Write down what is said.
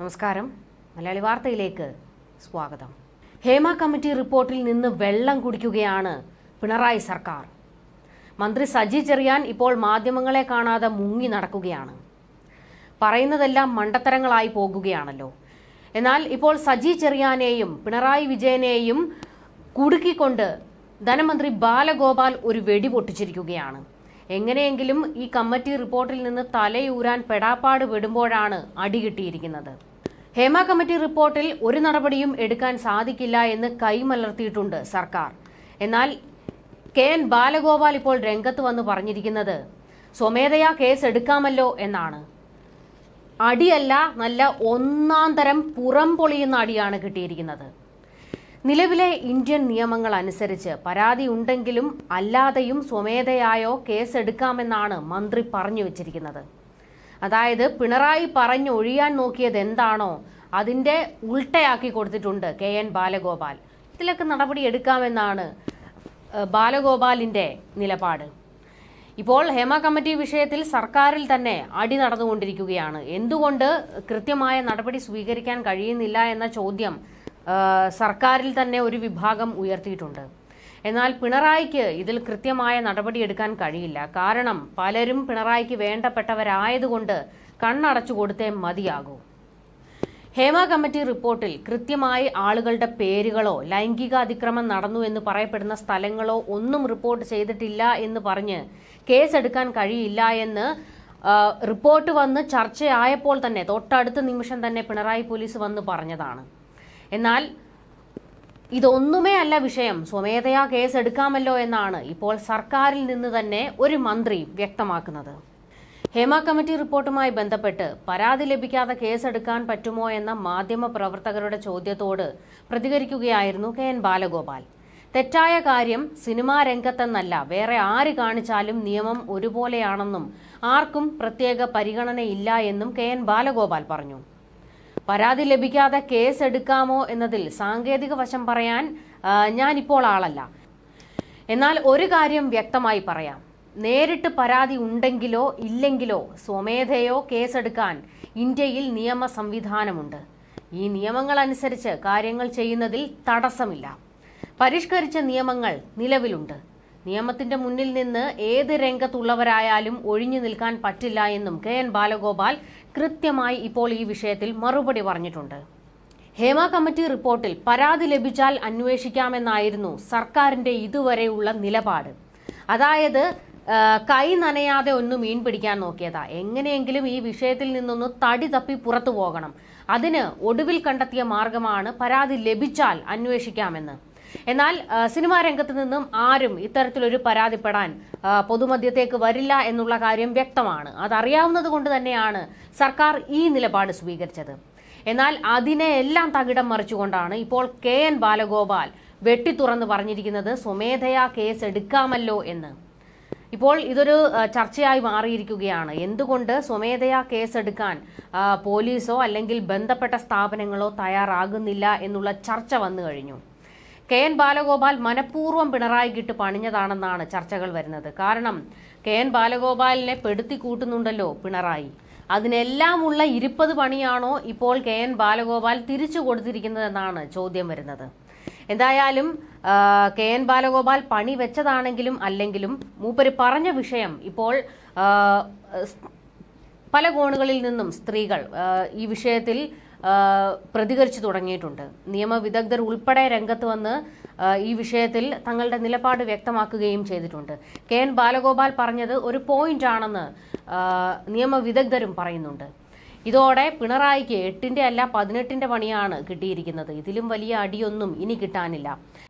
നമസ്കാരം മലയാളി വാർത്തയിലേക്ക് സ്വാഗതം ഹേമ കമ്മിറ്റി റിപ്പോർട്ടിൽ നിന്ന് വെള്ളം കുടിക്കുകയാണ് പിണറായി സർക്കാർ മന്ത്രി സജി ചെറിയാൻ ഇപ്പോൾ മാധ്യമങ്ങളെ കാണാതെ മുങ്ങി നടക്കുകയാണ് പറയുന്നതെല്ലാം മണ്ടത്തരങ്ങളായി പോകുകയാണല്ലോ എന്നാൽ ഇപ്പോൾ സജി ചെറിയാനെയും പിണറായി വിജയനെയും കുടുക്കിക്കൊണ്ട് ധനമന്ത്രി ബാലഗോപാൽ ഒരു വെടി പൊട്ടിച്ചിരിക്കുകയാണ് എങ്ങനെയെങ്കിലും ഈ കമ്മിറ്റി റിപ്പോർട്ടിൽ നിന്ന് തലയൂരാൻ പെടാപ്പാട് വിടുമ്പോഴാണ് അടികിട്ടിയിരിക്കുന്നത് ഹേമ കമ്മിറ്റി റിപ്പോർട്ടിൽ ഒരു നടപടിയും എടുക്കാൻ സാധിക്കില്ല എന്ന് കൈമലർത്തിയിട്ടുണ്ട് സർക്കാർ എന്നാൽ കെ എൻ ബാലഗോപാൽ ഇപ്പോൾ രംഗത്ത് വന്ന് പറഞ്ഞിരിക്കുന്നത് സ്വമേധയാ കേസ് എടുക്കാമല്ലോ എന്നാണ് അടിയല്ല നല്ല ഒന്നാം തരം പുറം പൊളിയുന്ന അടിയാണ് കിട്ടിയിരിക്കുന്നത് നിലവിലെ ഇന്ത്യൻ നിയമങ്ങൾ അനുസരിച്ച് പരാതി ഉണ്ടെങ്കിലും അല്ലാതെയും സ്വമേധയായോ കേസെടുക്കാമെന്നാണ് മന്ത്രി പറഞ്ഞു വച്ചിരിക്കുന്നത് അതായത് പിണറായി പറഞ്ഞു ഒഴിയാൻ നോക്കിയത് എന്താണോ അതിൻ്റെ ഉൾട്ടയാക്കി കൊടുത്തിട്ടുണ്ട് കെ എൻ ബാലഗോപാൽ ഇതിലൊക്കെ നടപടി എടുക്കാമെന്നാണ് ബാലഗോപാലിൻ്റെ നിലപാട് ഇപ്പോൾ ഹേമ കമ്മിറ്റി വിഷയത്തിൽ സർക്കാരിൽ തന്നെ അടി നടന്നുകൊണ്ടിരിക്കുകയാണ് എന്തുകൊണ്ട് കൃത്യമായ നടപടി സ്വീകരിക്കാൻ കഴിയുന്നില്ല എന്ന ചോദ്യം സർക്കാരിൽ തന്നെ ഒരു വിഭാഗം ഉയർത്തിയിട്ടുണ്ട് എന്നാൽ പിണറായിക്ക് ഇതിൽ കൃത്യമായ നടപടിയെടുക്കാൻ കഴിയില്ല കാരണം പലരും പിണറായിക്ക് വേണ്ടപ്പെട്ടവരായതുകൊണ്ട് കണ്ണടച്ചു കൊടുത്തേ മതിയാകൂ ഹേമ കമ്മിറ്റി റിപ്പോർട്ടിൽ കൃത്യമായി ആളുകളുടെ പേരുകളോ ലൈംഗിക അതിക്രമം നടന്നു എന്ന് പറയപ്പെടുന്ന സ്ഥലങ്ങളോ ഒന്നും റിപ്പോർട്ട് ചെയ്തിട്ടില്ല എന്ന് പറഞ്ഞ് കേസെടുക്കാൻ കഴിയില്ല എന്ന് റിപ്പോർട്ട് വന്ന് ചർച്ചയായപ്പോൾ തന്നെ തൊട്ടടുത്ത നിമിഷം തന്നെ പിണറായി പോലീസ് വന്ന് പറഞ്ഞതാണ് എന്നാൽ ഇതൊന്നുമേ അല്ല വിഷയം സ്വമേധയാ കേസ് എടുക്കാമല്ലോ എന്നാണ് ഇപ്പോൾ സർക്കാരിൽ നിന്ന് തന്നെ ഒരു മന്ത്രി വ്യക്തമാക്കുന്നത് ഹേമ കമ്മിറ്റി റിപ്പോർട്ടുമായി ബന്ധപ്പെട്ട് പരാതി ലഭിക്കാതെ കേസെടുക്കാൻ പറ്റുമോ എന്ന മാധ്യമ പ്രവർത്തകരുടെ ചോദ്യത്തോട് പ്രതികരിക്കുകയായിരുന്നു കെ എൻ ബാലഗോപാൽ തെറ്റായ കാര്യം സിനിമാ രംഗത്തെന്നല്ല വേറെ ആര് കാണിച്ചാലും നിയമം ഒരുപോലെയാണെന്നും ആർക്കും പ്രത്യേക പരിഗണനയില്ല എന്നും കെ എൻ ബാലഗോപാൽ പറഞ്ഞു പരാതി ലഭിക്കാതെ കേസ് എടുക്കാമോ എന്നതിൽ സാങ്കേതിക വശം പറയാൻ ഞാനിപ്പോൾ ആളല്ല എന്നാൽ ഒരു കാര്യം വ്യക്തമായി പറയാം നേരിട്ട് പരാതി ഉണ്ടെങ്കിലോ ഇല്ലെങ്കിലോ സ്വമേധയോ കേസെടുക്കാൻ ഇന്ത്യയിൽ നിയമ സംവിധാനമുണ്ട് ഈ നിയമങ്ങൾ അനുസരിച്ച് കാര്യങ്ങൾ ചെയ്യുന്നതിൽ തടസ്സമില്ല പരിഷ്കരിച്ച നിയമങ്ങൾ നിലവിലുണ്ട് നിയമത്തിന്റെ മുന്നിൽ നിന്ന് ഏത് രംഗത്തുള്ളവരായാലും ഒഴിഞ്ഞു നിൽക്കാൻ പറ്റില്ല എന്നും കെ എൻ ബാലഗോപാൽ കൃത്യമായി ഇപ്പോൾ ഈ വിഷയത്തിൽ മറുപടി പറഞ്ഞിട്ടുണ്ട് ഹേമ കമ്മിറ്റി റിപ്പോർട്ടിൽ പരാതി ലഭിച്ചാൽ അന്വേഷിക്കാമെന്നായിരുന്നു സർക്കാരിന്റെ ഇതുവരെയുള്ള നിലപാട് അതായത് കൈ നനയാതെ ഒന്ന് മീൻ പിടിക്കാൻ നോക്കിയതാ എങ്ങനെയെങ്കിലും ഈ വിഷയത്തിൽ നിന്നൊന്ന് തടി തപ്പി പുറത്തു പോകണം അതിന് ഒടുവിൽ കണ്ടെത്തിയ മാർഗമാണ് പരാതി ലഭിച്ചാൽ അന്വേഷിക്കാമെന്ന് എന്നാൽ സിനിമാ രംഗത്ത് നിന്നും ആരും ഇത്തരത്തിലൊരു പരാതിപ്പെടാൻ പൊതുമധ്യത്തേക്ക് വരില്ല എന്നുള്ള കാര്യം വ്യക്തമാണ് അതറിയാവുന്നത് കൊണ്ട് തന്നെയാണ് സർക്കാർ ഈ നിലപാട് സ്വീകരിച്ചത് എന്നാൽ അതിനെ എല്ലാം തകിടം മറിച്ചുകൊണ്ടാണ് ഇപ്പോൾ കെ എൻ ബാലഗോപാൽ വെട്ടിത്തുറന്ന് പറഞ്ഞിരിക്കുന്നത് സ്വമേധയാ കേസ് എടുക്കാമല്ലോ എന്ന് ഇപ്പോൾ ഇതൊരു ചർച്ചയായി മാറിയിരിക്കുകയാണ് എന്തുകൊണ്ട് സ്വമേധയാ കേസെടുക്കാൻ പോലീസോ അല്ലെങ്കിൽ ബന്ധപ്പെട്ട സ്ഥാപനങ്ങളോ തയ്യാറാകുന്നില്ല എന്നുള്ള ചർച്ച വന്നു കഴിഞ്ഞു കെ എൻ ബാലഗോപാൽ മനഃപൂർവ്വം പിണറായിക്കിട്ട് പണിഞ്ഞതാണെന്നാണ് ചർച്ചകൾ വരുന്നത് കാരണം കെ എൻ ബാലഗോപാലിനെ പെടുത്തി കൂട്ടുന്നുണ്ടല്ലോ പിണറായി അതിനെല്ലാമുള്ള ഇരിപ്പത് പണിയാണോ ഇപ്പോൾ കെ എൻ ബാലഗോപാൽ തിരിച്ചു കൊടുത്തിരിക്കുന്നതെന്നാണ് ചോദ്യം വരുന്നത് എന്തായാലും കെ എൻ ബാലഗോപാൽ പണി വെച്ചതാണെങ്കിലും അല്ലെങ്കിലും മൂപ്പര് പറഞ്ഞ വിഷയം ഇപ്പോൾ പല കോണുകളിൽ നിന്നും സ്ത്രീകൾ ഈ വിഷയത്തിൽ പ്രതികരിച്ചു തുടങ്ങിയിട്ടുണ്ട് നിയമവിദഗ്ധർ ഉൾപ്പെടെ രംഗത്ത് വന്ന് ഈ വിഷയത്തിൽ തങ്ങളുടെ നിലപാട് വ്യക്തമാക്കുകയും ചെയ്തിട്ടുണ്ട് കെ എൻ ബാലഗോപാൽ പറഞ്ഞത് ഒരു പോയിന്റ് ആണെന്ന് നിയമവിദഗ്ധരും പറയുന്നുണ്ട് ഇതോടെ പിണറായിക്ക് എട്ടിന്റെ അല്ല പതിനെട്ടിന്റെ പണിയാണ് കിട്ടിയിരിക്കുന്നത് ഇതിലും വലിയ അടിയൊന്നും ഇനി കിട്ടാനില്ല